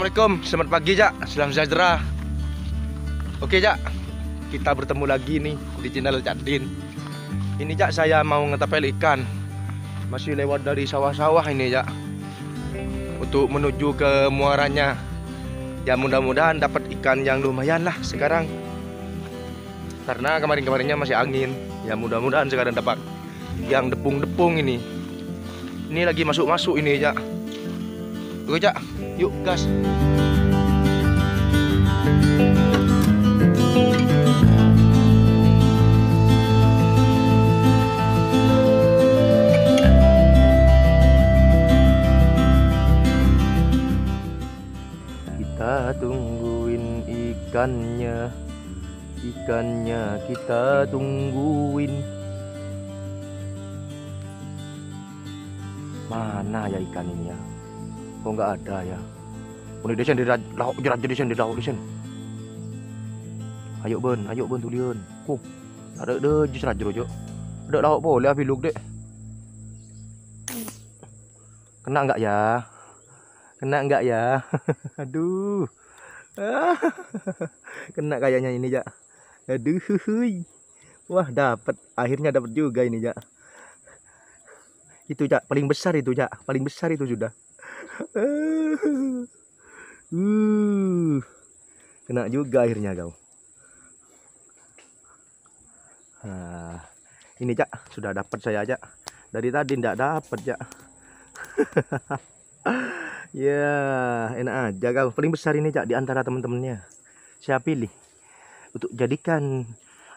Assalamualaikum, selamat pagi Cak, salam sejahtera Oke Cak, kita bertemu lagi nih di channel Cak Din Ini Cak saya mau ngetapel ikan Masih lewat dari sawah-sawah ini Cak Untuk menuju ke muaranya Ya mudah-mudahan dapat ikan yang lumayan lah sekarang Karena kemarin-kemarinnya masih angin Ya mudah-mudahan sekarang dapat yang depung-depung ini Ini lagi masuk-masuk ini Cak Oke, Cak. Yuk, gas. Kita tungguin ikannya Ikannya kita tungguin Mana ya ikan ini ya Oh nggak ada ya. punya desain di lauk jerat desain di lauk desain. Ayo ben, ayo ben tulian. Ku. Ada de jerat jero jo. Ada lauk boleh api luk dek. Kena nggak ya? Kena nggak ya? Aduh. Kena kayaknya ini ya. Aduh. Hui. Wah, dapat. Akhirnya dapat juga ini, ya. Itu, Jak, paling besar itu, Jak. Paling besar itu sudah uh, kena juga akhirnya kau. Nah, ini cak sudah dapat saya aja. Dari tadi ndak dapat cak. ya enak aja kau. Paling besar ini cak di antara teman-temannya. Saya pilih untuk jadikan.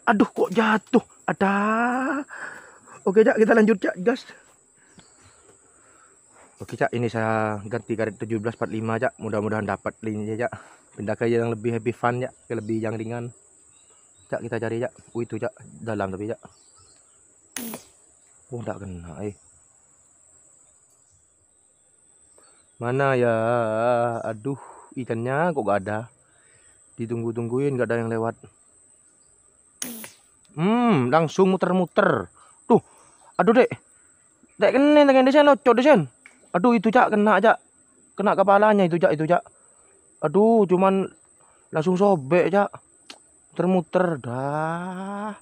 Aduh kok jatuh. Ada. Oke cak kita lanjut cak gas. Oke cak ini saya ganti karet 1745 cak mudah-mudahan dapat linknya cak pindah ke yang lebih happy fun cak ke lebih yang ringan cak kita cari cak Oh itu cak dalam tapi cak oh tak kena eh mana ya aduh ikannya kok gak ada ditunggu-tungguin gak ada yang lewat hmm langsung muter-muter tuh aduh dek dek kena tengen desen locok desen Aduh itu cak kena cak. Kena kepalanya itu cak itu cak. Aduh cuman langsung sobek cak. Termuter dah.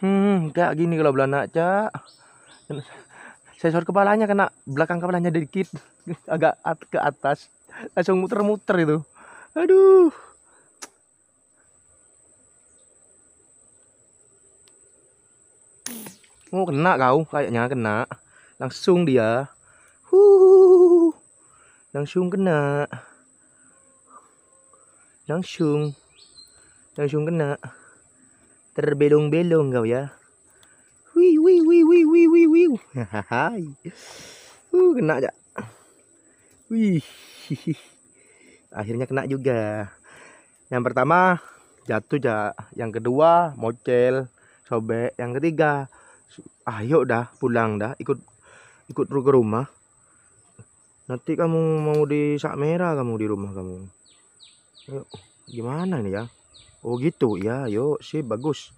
Hmm, kayak gini kalau belanak cak. Sensor kepalanya kena belakang kepalanya dikit agak at ke atas langsung muter-muter itu. Aduh. Oh kena kau kayaknya kena langsung dia Langsung kena. Langsung. Langsung kena. Terbelong-belong kau ya. wi wi wi wi wi wi wi Hai. uh, kena aja. Wih. Akhirnya kena juga. Yang pertama jatuh ja. Yang kedua mocel, sobek. Yang ketiga ayo dah pulang dah ikut ikut ke rumah nanti kamu mau di sak merah kamu di rumah kamu yuk gimana ini ya oh gitu ya yuk sih bagus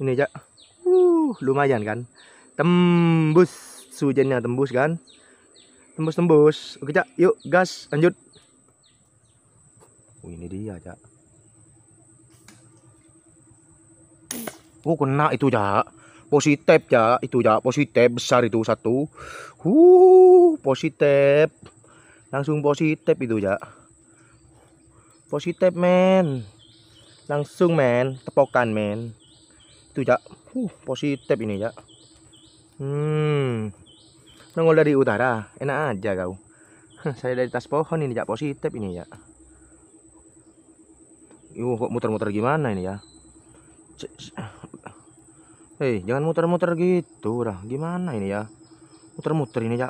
ini aja uh lumayan kan tembus hujannya tembus kan tembus tembus oke cak yuk gas lanjut oh ini dia cak oh kena itu cak positif ya itu ya positif besar itu satu huh positif langsung positif itu ya positif men langsung men tepokan men itu ya huh positif ini ya hmm nongol dari utara enak aja kau saya dari tas pohon ini ya positif ini ya Yuh, kok muter-muter gimana ini ya? Hei, jangan muter-muter gitu, dah. Gimana ini ya? Muter-muter ini, ya.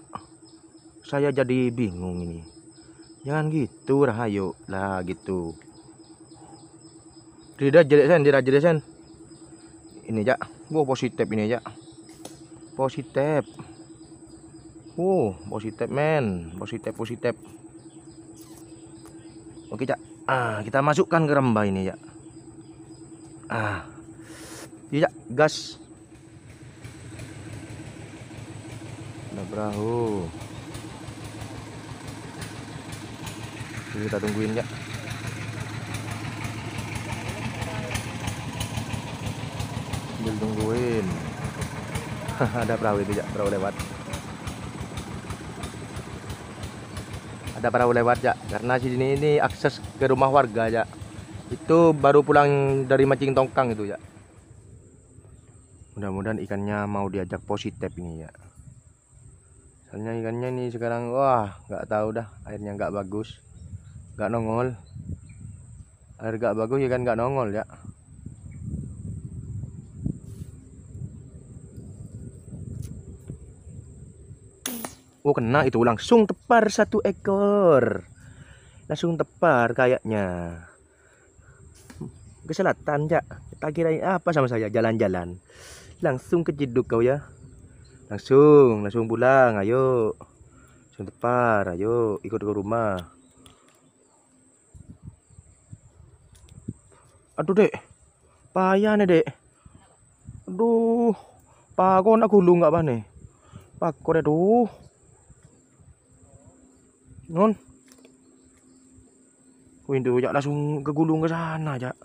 Saya jadi bingung ini. Jangan gitu, dah. Ayo, lah gitu. Tidak jadi sen, tidak jadi sen. Ini, ya. Wow, positif ini, ya. Positif. Wow, positif, men. Positif, positif. Oke, ya. Ah, kita masukkan ke rembah ini, ya. Ah, tidak gas ada perahu Ini kita tungguin ya sambil tungguin ada perahu itu ya perahu lewat ada perahu lewat ya karena sini ini akses ke rumah warga ya itu baru pulang dari mancing tongkang itu ya mudah-mudahan ikannya mau diajak positif ini ya soalnya ikannya ini sekarang wah nggak tahu dah airnya nggak bagus nggak nongol air nggak bagus ikan nggak nongol ya Oh kena itu langsung tepar satu ekor langsung tepar kayaknya ke selatan cak tak kirain apa sama saya jalan-jalan langsung ke jeduk kau ya langsung langsung pulang ayo langsung tepar ayo ikut ke rumah aduh dek payah nih dek aduh pakau nak gulung nggak Pak pakau deh tuh non Windu jak langsung kegulung ke sana jak.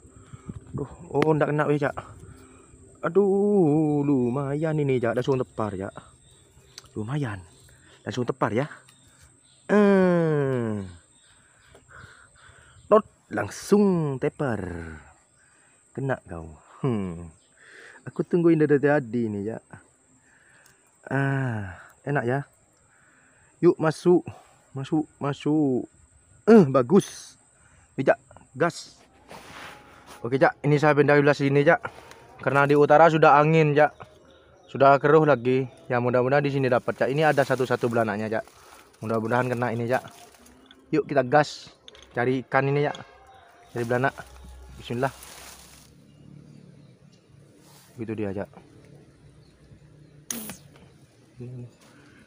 Duh, oh ndak kena weh jak. Aduh, lumayan ini jak langsung tepar ya. Lumayan. Langsung tepar ya. Hmm. Not langsung tepar. Kena kau. Hmm. Aku tungguin ini dah ini ya. Ah, enak ya. Yuk masuk. Masuk, masuk. Eh, bagus. Bijak gas. Okey, Jak. Ini saya benda belah ini Jak. karena di utara sudah angin ya sudah keruh lagi ya mudah-mudahan di sini dapat ya ini ada satu-satu belanaknya ya mudah-mudahan kena ini ya yuk kita gas cari ikan ini ya cari belanak Bismillah gitu dia ya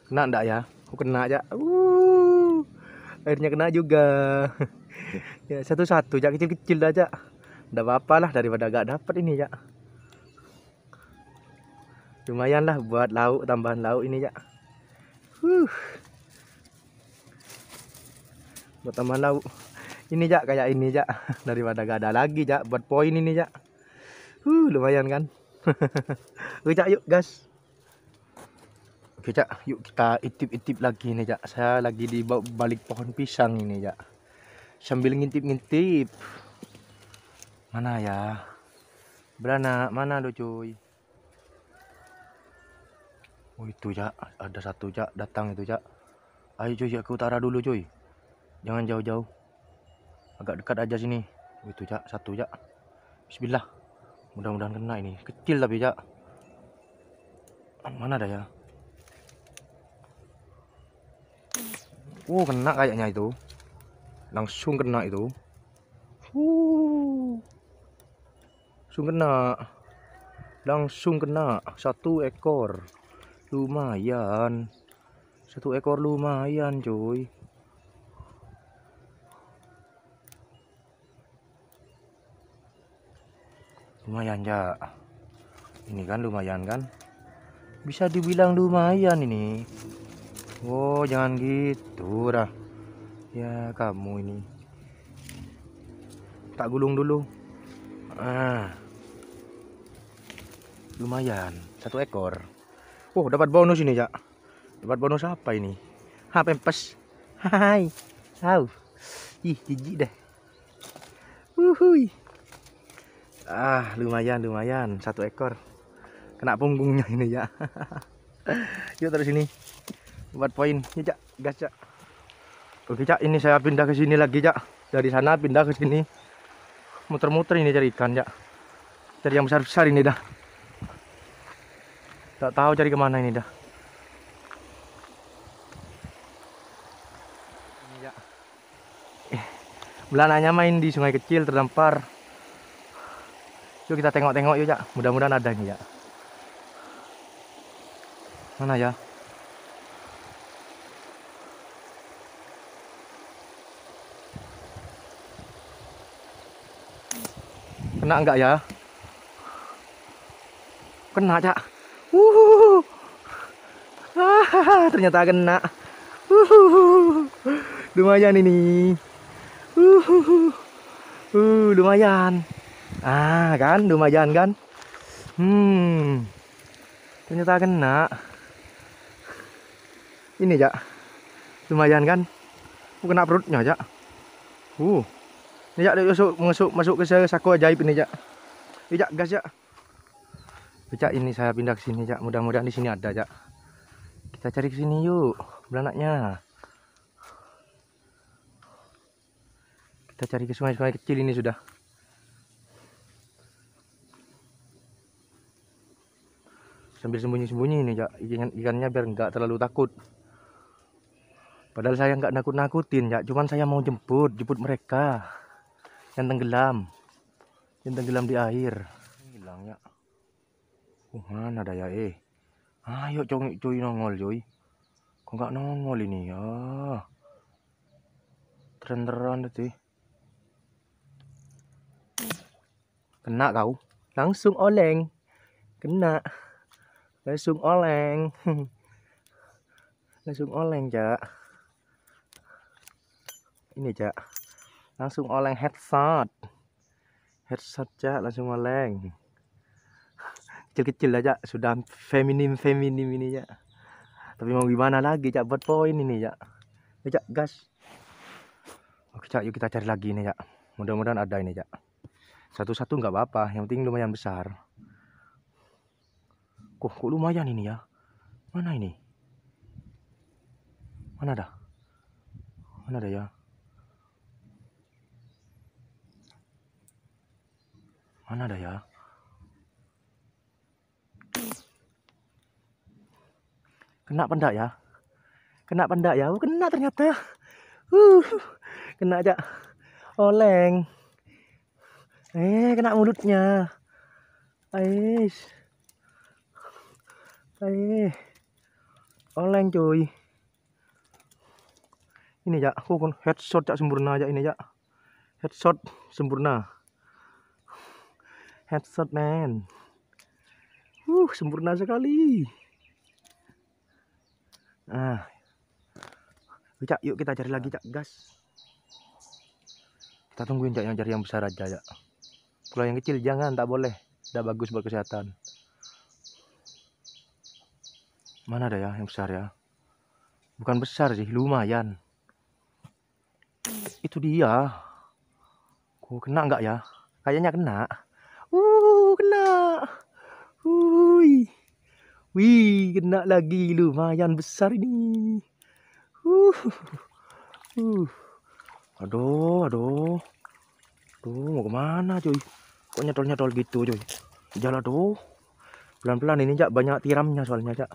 kena enggak ya aku kena aja uh, airnya kena juga ya satu-satu ya kecil-kecil aja enggak apa-apa lah daripada gak dapat ini ya lumayan lah buat lauk tambahan lauk ini ya huh. buat tambahan lauk ini ya kayak ini ya daripada gak ada lagi ya buat poin ini ya huh, lumayan kan Kita yuk gas Oke yuk kita intip-intip lagi ini ya Saya lagi di balik pohon pisang ini ya Sambil ngintip-ngintip. Mana ya? Beranak, mana lo cuy? Oh itu ya, ada satu ya datang itu ya. Ayo cuy ya ke utara dulu cuy. Jangan jauh-jauh. Agak dekat aja sini. Oh, itu ya satu ya. Bismillah. Mudah-mudahan kena ini. Kecil tapi ya. Mana dah ya? Oh kena kayaknya itu. Langsung kena itu. huh Langsung kena. Langsung kena satu ekor lumayan satu ekor lumayan cuy lumayan ya ini kan lumayan kan bisa dibilang lumayan ini Oh jangan gitu dah ya kamu ini tak gulung dulu ah lumayan satu ekor Oh, dapat bonus ini, Cak. Dapat bonus apa ini? Ha, pempes. Hai. Au. Ih, jijik deh, Uhuy. Ah, lumayan, lumayan. Satu ekor. Kena punggungnya ini, ya. Yuk terus ini. Buat poin. ini Cak. Gas, Cak. Oke, Cak. Ini saya pindah ke sini lagi, Cak. Dari sana pindah ke sini. Muter-muter ini cari ikan, Cak. Cari yang besar-besar ini dah. Tak tahu cari kemana ini dah. Ini ya. Eh, belananya main di sungai kecil terdampar. Yuk kita tengok-tengok yuk, ya. Mudah-mudahan ada nih, ya. Mana ya? Kena enggak ya? Kena, Cak. Ah, ternyata kena. Lumayan ini. Uh, lumayan. Ah, kan lumayan kan? Hmm. Ternyata kena. Ini, Jak. Lumayan kan? Aku oh, kena perutnya, Jak. Uh. Ini, ya masuk masuk masuk ke saku ajaib ini, Jak. Ini, ya gas, Jak cak ini saya pindah ke sini cak. Mudah-mudahan di sini ada cak. Kita cari ke sini yuk belanaknya. Kita cari ke sungai-sungai kecil ini sudah. Sambil sembunyi-sembunyi ini cak. Ikan ikannya biar nggak terlalu takut. Padahal saya nggak nakut-nakutin ya, cuman saya mau jemput, jemput mereka yang tenggelam, yang tenggelam di air. Hilang ya. Oh, mana daya eh. Ah, Ayo congik cuy nongol cuy. Kok nggak nongol ini ya? Ah. Terenderan tadi. Kena kau. Langsung oleng. Kena. Langsung oleng. Langsung oleng, Cak. Ini, Cak. Langsung oleng headshot. Headshot, Cak. Langsung oleng kecil-kecil aja sudah feminim feminim ini ya tapi mau gimana lagi cak buat poin ini ya cak gas oke cak yuk kita cari lagi ini ya. mudah-mudahan ada ini cak satu-satu nggak apa-apa yang penting lumayan besar kok, kok lumayan ini ya mana ini mana ada? mana ada ya mana ada ya kena pendak ya kena pendak ya oh, kena ternyata uh, kena aja oleng eh kena mulutnya Ais. Eh. Oleng cuy. Ini ya, aku kan headshot ya sempurna aja ini ya. Headshot sempurna. Headshot man. Uh, sempurna sekali. Nah. Cak, yuk kita cari lagi, Cak. Gas. Kita tungguin, Cak, yang cari yang besar aja, ya. Kalau yang kecil jangan, tak boleh. Tidak bagus buat kesehatan. Mana ada ya yang besar ya? Bukan besar sih, lumayan. Itu dia. Kok oh, kena enggak ya? Kayaknya kena. Uh, kena. Wuih. Wih, kena lagi lumayan besar ini. Uh. Uh. Aduh, aduh. Aduh, mau kemana cuy? Kok nyetol-nyetol gitu cuy? Jalan tuh. Pelan-pelan ini cak, banyak tiramnya soalnya cak.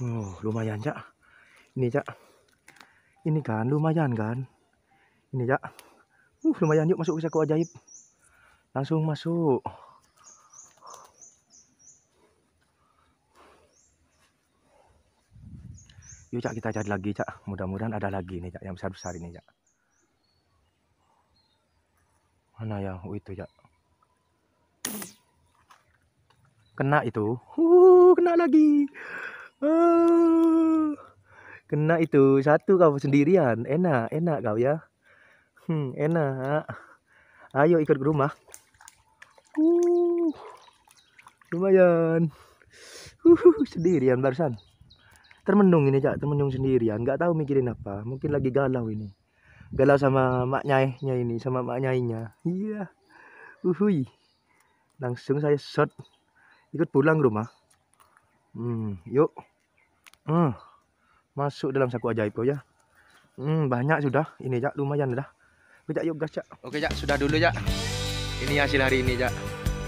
Uh, lumayan cak. Ini cak. Ini kan lumayan kan? Ini cak. Uh, lumayan yuk masuk ke saku ajaib. Langsung masuk. Yuk cak kita cari lagi cak. Mudah-mudahan ada lagi nih cak yang besar-besar ini cak. Mana ya? Oh itu cak. Kena itu. Uh, kena lagi. Uh, kena itu. Satu kau sendirian. Enak, enak kau ya. Hmm, enak. Ayo ikut ke rumah. Uh, lumayan. Uh, sendirian barusan termenung ini cak termenung sendirian nggak tahu mikirin apa mungkin lagi galau ini galau sama mak nyainya ini sama mak nyainya iya uhui langsung saya shot ikut pulang rumah hmm yuk hmm masuk dalam saku ajaib oh ya hmm banyak sudah ini cak lumayan dah Cak yuk gas cak oke cak sudah dulu cak ini hasil hari ini cak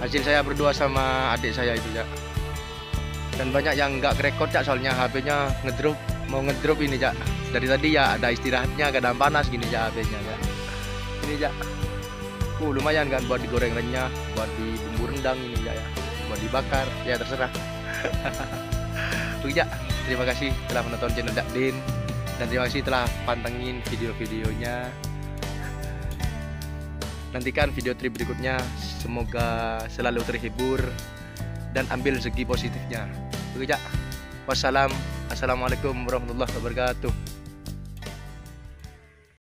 hasil saya berdua sama adik saya itu cak dan banyak yang nggak kerekod cak soalnya HP-nya ngedrop mau ngedrop ini cak dari tadi ya ada istirahatnya kadang panas gini cak HP-nya ya ini cak uh lumayan kan buat digoreng renyah buat di bumbu rendang ini cak ya buat dibakar ya terserah Oke cak terima kasih telah menonton channel Cak dan terima kasih telah pantengin video-videonya nantikan video trip berikutnya semoga selalu terhibur dan ambil segi positifnya Oke, Wassalam. Assalamualaikum warahmatullahi wabarakatuh.